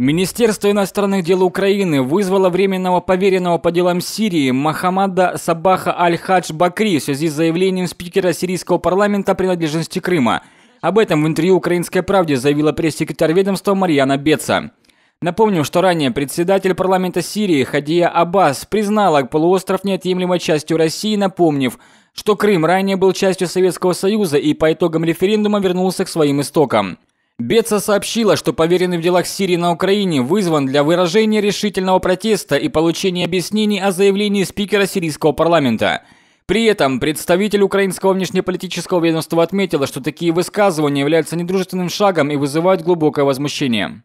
Министерство иностранных дел Украины вызвало временного поверенного по делам Сирии Махамада Сабаха Аль-Хадж Бакри в связи с заявлением спикера сирийского парламента о принадлежности Крыма. Об этом в интервью «Украинской правде» заявила пресс-секретарь ведомства Марьяна Беца. Напомним, что ранее председатель парламента Сирии Хадия Аббас признала полуостров неотъемлемой частью России, напомнив, что Крым ранее был частью Советского Союза и по итогам референдума вернулся к своим истокам. Беца сообщила, что поверенный в делах Сирии на Украине вызван для выражения решительного протеста и получения объяснений о заявлении спикера сирийского парламента. При этом представитель украинского внешнеполитического ведомства отметила, что такие высказывания являются недружественным шагом и вызывают глубокое возмущение.